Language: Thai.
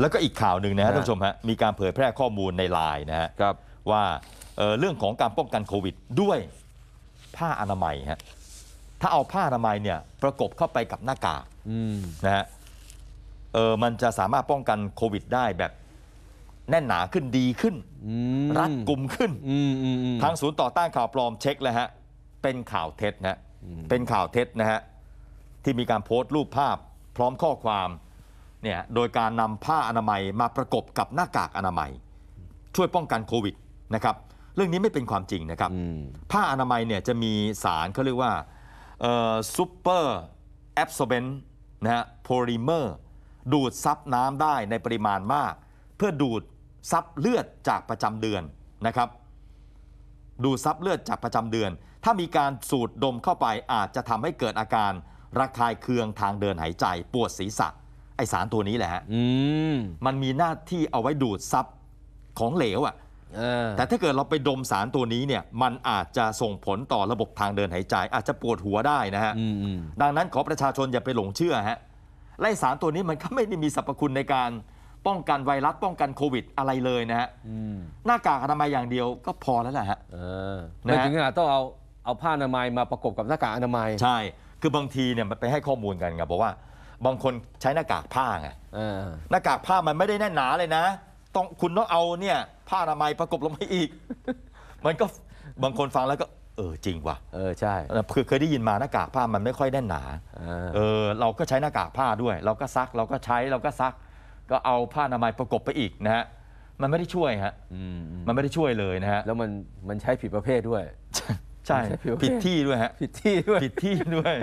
แล้วก็อีกข่าวหนึ่งนะฮะท่านผู้ชมฮะมีการเผยแพร่ข้อมูลในไลน์นะฮะครับว่าเเรื่องของการป้องกันโควิดด้วยผ้าอนามัยฮะถ้าเอาผ้าอนามัยเนี่ยประกบเข้าไปกับหน้ากากนะฮะเออมันจะสามารถป้องกันโควิดได้แบบแน่นหนาขึ้นดีขึ้นรัดกลุ่มขึ้นทางศูนย์ต่อต้านข่าวปลอมเช็คแล้วฮะเป็นข่าวเท็จนะเป็นข่าวเท็จนะฮะที่มีการโพสต์รูปภาพพร้อมข้อความเนี่ยโดยการนำผ้าอนามัยมาประกบกับหน้ากากอนามัย ช่วยป้องกันโควิดนะครับเรื่องนี้ไม่เป็นความจริงนะครับผ้าอนามัยเนี่ยจะมีสารเขาเรียกว่าซูเปอร์แอบโซเบนนะฮะโพลิเมอร์ดูดซับน้ำได้ในปริมาณมาก เพื่อดูดซับเลือดจากประจำเดือนนะครับดูดซับเลือดจากประจำเดือน ถ้ามีการสูดดมเข้าไป อาจจะทำให้เกิดอาการระคายเคืองทางเดินหายใจปวดศีรษะไอสารตัวนี้แหละฮะมันมีหน้าที่เอาไว้ดูดซับของเหลวอ่ะแต่ถ้าเกิดเราไปดมสารตัวนี้เนี่ย มันอาจจะส่งผลต่อระบบทางเดินหายใจ อาจจะปวดหัวได้นะฮะดังนั้นขอประชาชนอย่าไปหลงเชื่อฮะไล่สารตัวนี้มันก็ไม่ได้มีสรรพคุณในการป้องกันไวรัสป้องกันโควิด อะไรเลยนะฮะหน้ากากอนามัยอย่างเดียวก็พอแล้วแหละฮะไม่ถึงขนาดต้องเอาเอาผ้าอนามัยมาประกบกับหน้ากากอนามัย ใช่ คือบางทีเนี่ยมันไปให้ข้อมูลกันครับบอกว่าบางคนใช้หน้ากากผ้าไงหน้ากากผ้ามันไม่ได้แน่นหนาเลยนะ ต้องคุณต้องเอาเนี่ย ผ้าอนามัยประกบลงไปอีกมันก็บางคนฟังแล้วก็เออจริงว่ะเออใช่พือเคยได้ยินมาหน้ากากผ้ามันไม่ค่อยแน่นหนาเออ เราก็ใช้หน้ากากผ้าด้วย เราก็ซักเราก็ใช้เราก็ซัก ก็เอาผ้าอนามัยประกบไปอีกนะฮะมันไม่ได้ช่วยฮะมันไม่ได้ช่วยเลยนะฮะแล้วมันมันใช้ผิดประเภทด้วยใช่ผิดที่ด้วยฮะผิดที่ด้วยผิดที่ด้วย